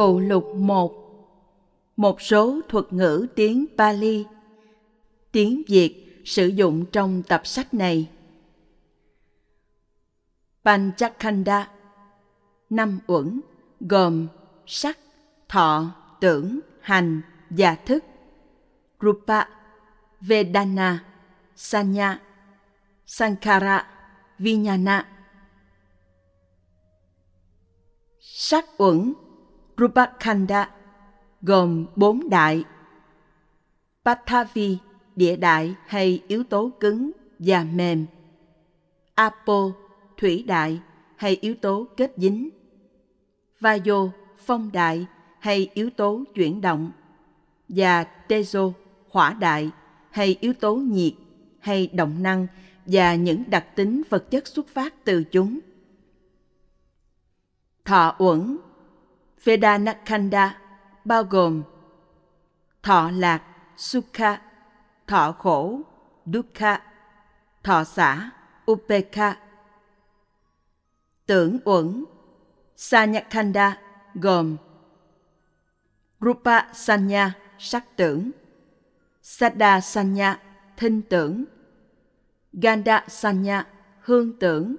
Phụ lục 1 Một số thuật ngữ tiếng Pali Tiếng Việt sử dụng trong tập sách này Panchakanda Năm uẩn gồm sắc, thọ, tưởng, hành và thức Rupa Vedana Sanya Sankara Vinyana Sắc uẩn Rupakhanda gồm bốn đại. Pathavi, địa đại hay yếu tố cứng và mềm. Apo, thủy đại hay yếu tố kết dính. Vayo, phong đại hay yếu tố chuyển động. Và Tezo, hỏa đại hay yếu tố nhiệt hay động năng và những đặc tính vật chất xuất phát từ chúng. Thọ uẩn Vedanakanda bao gồm thọ lạc, sukha, thọ khổ, dukkha, thọ xã, upekha. Tưởng uẩn, sanyakanda gồm rupa sanya, sắc tưởng, sada sanya, thinh tưởng, ganda sanya, hương tưởng,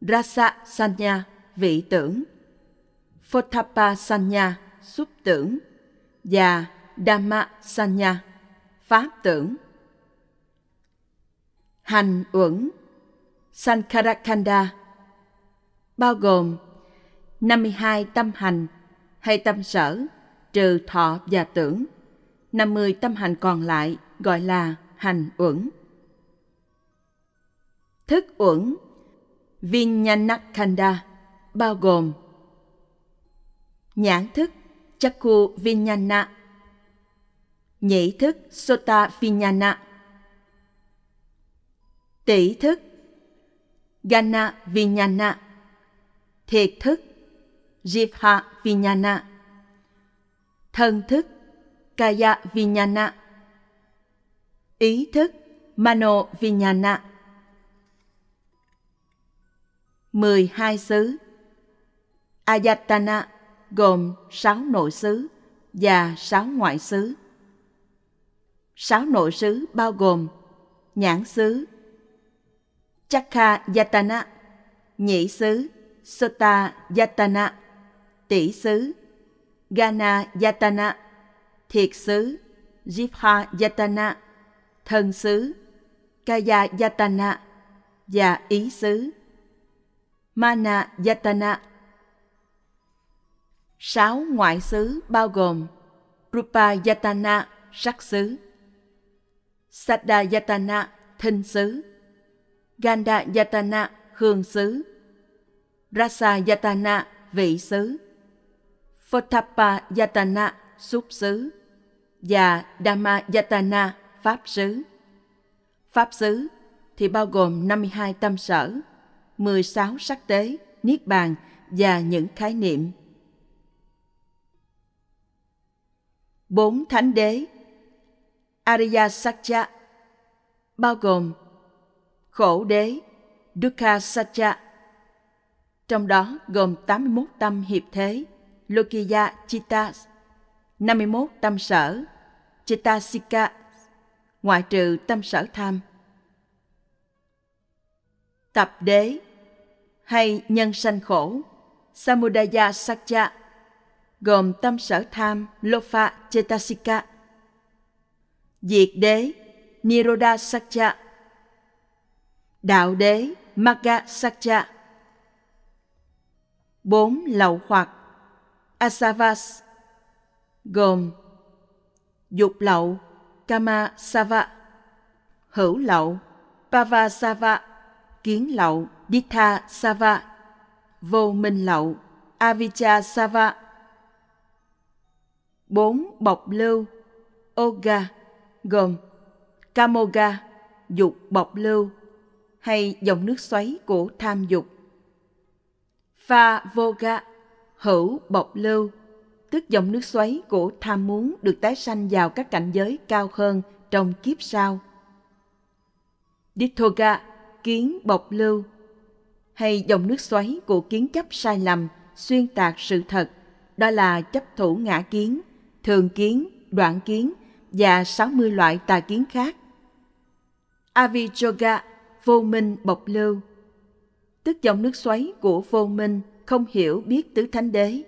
rasa sanya, vị tưởng, Phothapa Sanya, xúc tưởng, và Dhamma Sanya, pháp tưởng. Hành uẩn Sankarakanda bao gồm 52 tâm hành hay tâm sở trừ thọ và tưởng. 50 tâm hành còn lại gọi là hành uẩn. Thức uẩn Vinyanakanda bao gồm nhãn thức chakku vinyana nhĩ thức sota vinyana tỷ thức gana vinyana thiệt thức jivha vinyana thân thức kaya vinyana ý thức mano vinyana 12 xứ Ayatana gồm sáu nội xứ và sáu ngoại xứ. Sáu nội xứ bao gồm nhãn xứ, Chakha Yatana, nhĩ xứ, Sota Yatana, tỷ xứ, Gana Yatana, thiệt xứ, Jibha Yatana, thân xứ, Kaya Yatana và ý xứ, Mana Yatana Sáu ngoại xứ bao gồm rupa yatana sắc xứ, yatana thinh xứ, ganda yatana hương xứ, rasa yatana vị xứ, yatana xúc xứ và dhamma yatana pháp xứ. Pháp xứ thì bao gồm 52 tâm sở, 16 sắc tế, niết bàn và những khái niệm bốn thánh đế Arya Satya bao gồm khổ đế Dukkha Satya trong đó gồm 81 tâm hiệp thế Lokiya Chittas 51 tâm sở chitasika ngoại trừ tâm sở tham tập đế hay nhân sanh khổ Samudaya Sakya gồm tâm sở tham Lopa Chetasika, Diệt đế Niroda Sakya, Đạo đế Magga Sakya. Bốn lậu hoặc Asavas gồm dục lậu Kama Sava, hữu lậu Pava Sava, kiến lậu Ditha Sava, vô minh lậu Avijja Sava bốn Bọc lưu Oga gồm Kamoga, dục bọc lưu hay dòng nước xoáy của tham dục. Pha Voga, hữu bọc lưu, tức dòng nước xoáy của tham muốn được tái sanh vào các cảnh giới cao hơn trong kiếp sau. Dithoga, kiến bọc lưu, hay dòng nước xoáy của kiến chấp sai lầm, xuyên tạc sự thật, đó là chấp thủ ngã kiến, thường kiến, đoạn kiến và 60 loại tà kiến khác. Avijoga, vô minh bộc lưu, tức dòng nước xoáy của vô minh không hiểu biết tứ thánh đế.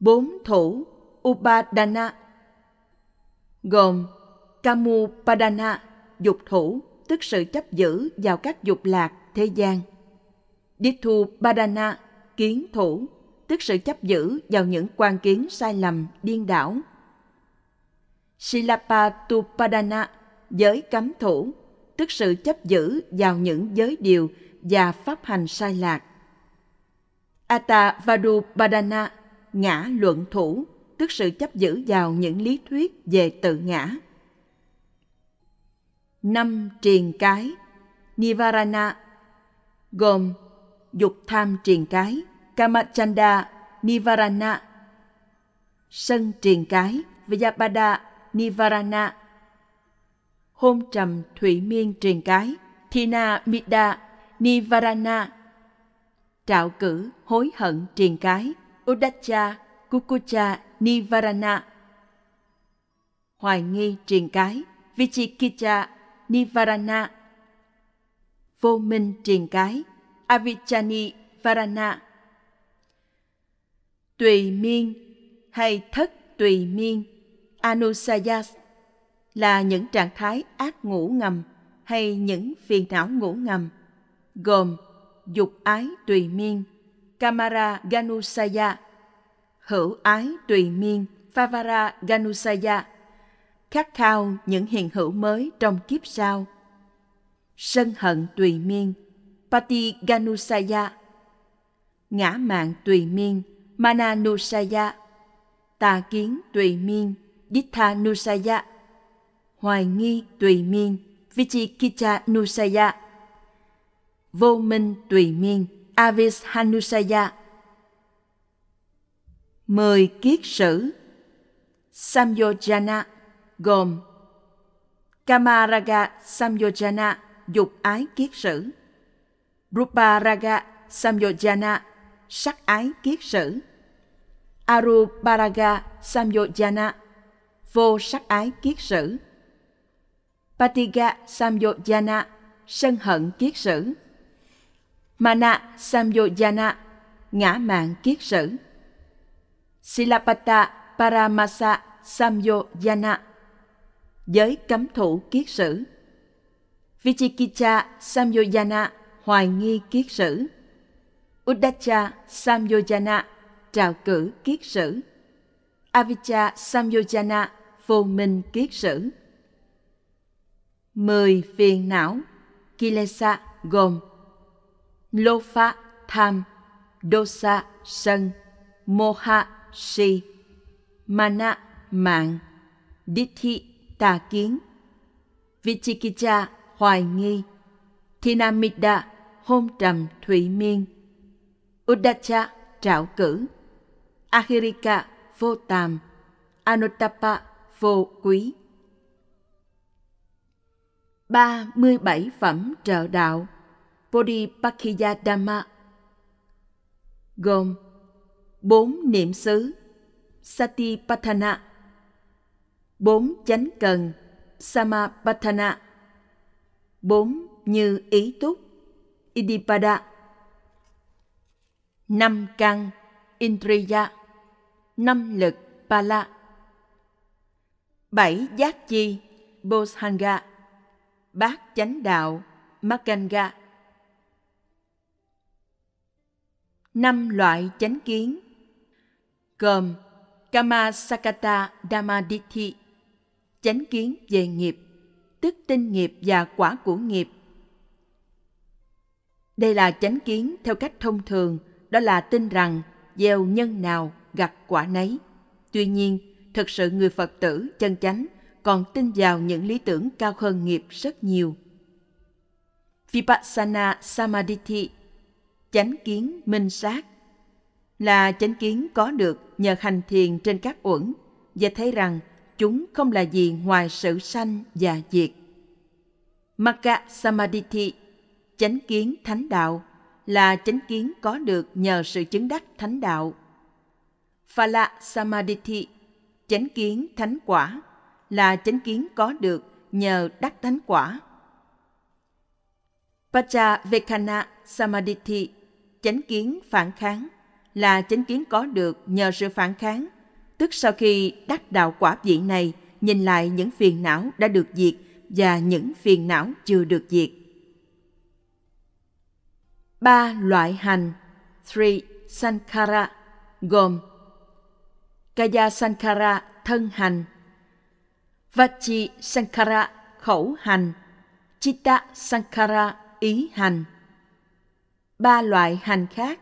Bốn thủ Upadana gồm Kamupadana, dục thủ, tức sự chấp giữ vào các dục lạc thế gian. Dithu Padana, kiến thủ, tức sự chấp giữ vào những quan kiến sai lầm, điên đảo. Silapa Tupadana, giới cấm thủ, tức sự chấp giữ vào những giới điều và pháp hành sai lạc. Atavadupadana, ngã luận thủ, tức sự chấp giữ vào những lý thuyết về tự ngã. Năm triền cái, Nivarana, gồm dục tham triền cái, Kamachanda Nivarana, sân triền cái Vyapada Nivarana, hôn trầm thủy miên triền cái Thina Mida Nivarana, trạo cử hối hận triền cái Udacha Kukucha Nivarana, hoài nghi triền cái Vichikicha Nivarana, vô minh triền cái Avichani Varana tùy miên hay thất tùy miên anusayas là những trạng thái ác ngủ ngầm hay những phiền não ngủ ngầm gồm dục ái tùy miên kamara ganusaya hữu ái tùy miên favara ganusaya khát khao những hiện hữu mới trong kiếp sau sân hận tùy miên pati ganusaya ngã mạng tùy miên Mananusaya, tà kiến tùy miên, dittha nusaya, hoài nghi tùy miên, Vichikicha Nusaya, vô minh tùy miên, Avishanusaya. Mười kiết sử Samyojana gồm Kamaraga Samyojana dục ái kiết sử Ruparaga Samyojana sắc ái kiết sử Arubaraga Samyojana vô sắc ái kiết sử. Patiga Samyojana sân hận kiết sử. Mana Samyojana ngã mạng kiết sử. Silapata Paramasa Samyojana giới cấm thủ kiết sử. Vichikicha Samyojana hoài nghi kiết sử. Uddacha Samyojana trào cử kiết sử. Avijja Samyojana vô minh kiết sử. mười Phiền não Kilesa gồm Lofa tham Dosa sân Moha si Mana mạng Ditthi tà kiến Vichikicha hoài nghi Thinamida hôn trầm thủy miên Udacha trạo cử Ahirika vô tàm, Anutapa vô quý. 37 phẩm trợ đạo Bodhipakhiya Dhamma gồm bốn niệm xứ Satipatthana, bốn chánh cần Samapatthana, bốn như ý túc Idipada, năm căn Indriya, năm lực Pala. bảy Giác chi Boshanga Bát chánh đạo Makanga năm loại chánh kiến gồm Kamasakata Dhammadithi chánh kiến về nghiệp tức tinh nghiệp và quả của nghiệp đây là chánh kiến theo cách thông thường đó là tin rằng gieo nhân nào gặt quả nấy. Tuy nhiên, thật sự người Phật tử chân chánh còn tin vào những lý tưởng cao hơn nghiệp rất nhiều. Vipassana Samadhi chánh kiến minh sát là chánh kiến có được nhờ hành thiền trên các uẩn và thấy rằng chúng không là gì ngoài sự sanh và diệt. Magga Samadhi chánh kiến thánh đạo là chánh kiến có được nhờ sự chứng đắc thánh đạo Phala Samadhi, chánh kiến thánh quả, là chánh kiến có được nhờ đắc thánh quả. Pachavekana Samadhi, chánh kiến phản kháng, là chánh kiến có được nhờ sự phản kháng, tức sau khi đắc đạo quả vị này, nhìn lại những phiền não đã được diệt và những phiền não chưa được diệt. Ba loại hành, three sankhara, gồm Kaya Sankara thân hành, Vachi Sankara khẩu hành, Chitta Sankara ý hành. Ba loại hành khác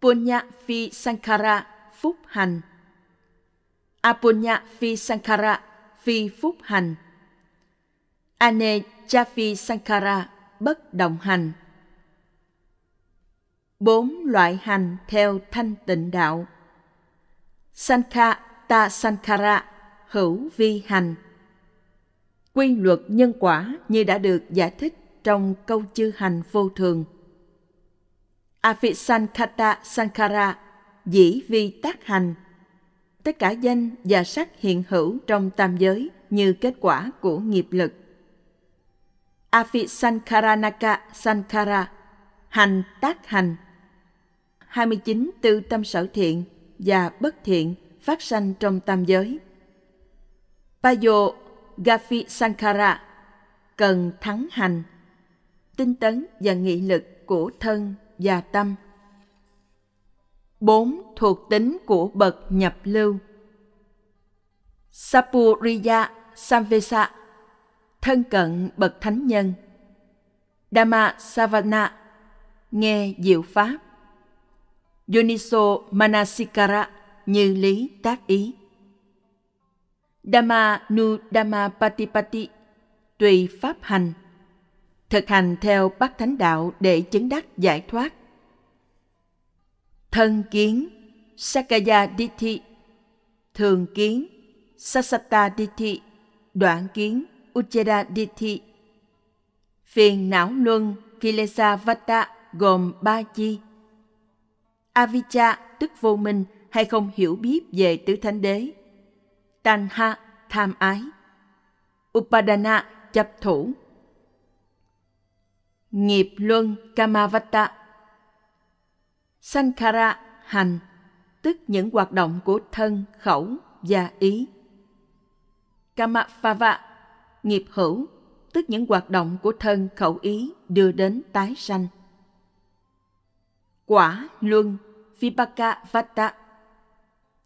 Punya Phi Sankara phúc hành, Apunya Phi Sankara phi phúc hành, Ane Chafi Sankara bất động hành. Bốn loại hành theo thanh tịnh đạo – Sankha ta Sankara, hữu vi hành. Quy luật nhân quả như đã được giải thích trong câu chư hành vô thường. Afisankata Sankara, dĩ vi tác hành. Tất cả danh và sắc hiện hữu trong tam giới như kết quả của nghiệp lực. Afisankaranaka Sankara, hành tác hành. 29 tư tâm sở thiện và bất thiện phát sanh trong tam giới. Payo Gafi Sankara cần thắng hành, tinh tấn và nghị lực của thân và tâm. Bốn Thuộc tính của bậc nhập lưu Sapuriya Samvesa Thân cận bậc thánh nhân Dhamma Savana Nghe diệu pháp Yoniso Manasikara như lý tác ý. Dhamma nu Dhamma Patipati tùy pháp hành thực hành theo bát thánh đạo để chứng đắc giải thoát thân kiến sakaya dithi thường kiến sasata dithi đoạn kiến uchera dithi phiền não luân kilesa vata gồm ba chi Avijja tức vô minh hay không hiểu biết về tứ thánh đế. Tanha tham ái. Upadana chấp thủ. Nghiệp luân Kamavatta. Sankhara hành tức những hoạt động của thân, khẩu và ý. Kamapava nghiệp hữu tức những hoạt động của thân, khẩu, ý đưa đến tái sanh quả luân vipaka vata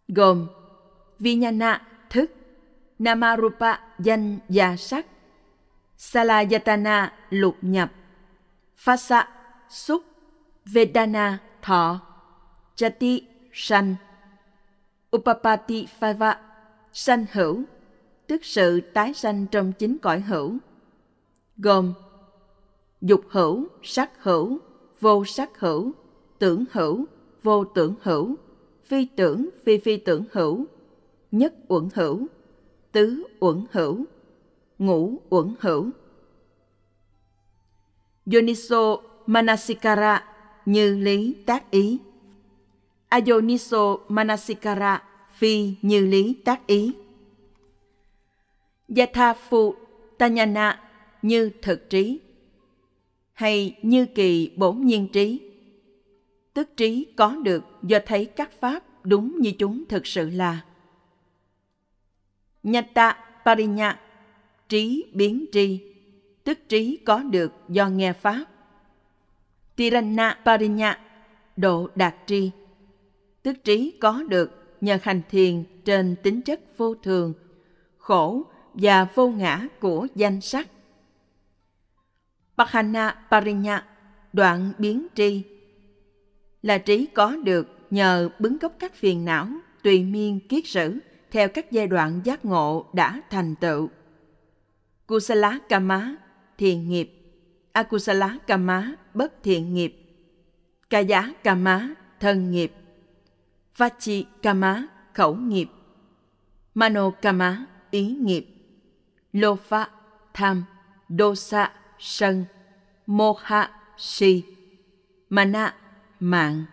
gồm vinyana thức namarupa danh và sắc salayatana lục nhập phasa xúc vedana thọ chati sanh upapati phava sanh hữu tức sự tái sanh trong chính cõi hữu gồm dục hữu sắc hữu vô sắc hữu tưởng hữu, vô tưởng hữu, phi tưởng phi phi tưởng hữu, nhất uẩn hữu, tứ uẩn hữu, ngũ uẩn hữu. Yoniso Manasikara như lý tác ý. Ayoniso Manasikara phi như lý tác ý. Yatha Phu Tanyana như thực trí hay như kỳ bổn nhiên trí tức trí có được do thấy các pháp đúng như chúng thực sự là. nhatta parinya, trí biến tri, tức trí có được do nghe pháp. Tirana parinya, độ đạt tri, tức trí có được nhờ hành thiền trên tính chất vô thường, khổ và vô ngã của danh sắc. Pahana parinya, đoạn biến tri, là trí có được nhờ bứng gốc các phiền não, tùy miên kiết sử theo các giai đoạn giác ngộ đã thành tựu. Kusala Kama, thiện nghiệp. Akusala Kama, bất thiện nghiệp. Kaya Kama, thân nghiệp. Vachi Kama, khẩu nghiệp. Mano Kama, ý nghiệp. Lofa, tham. Dosa, sân. Moha, si. Mana, 慢。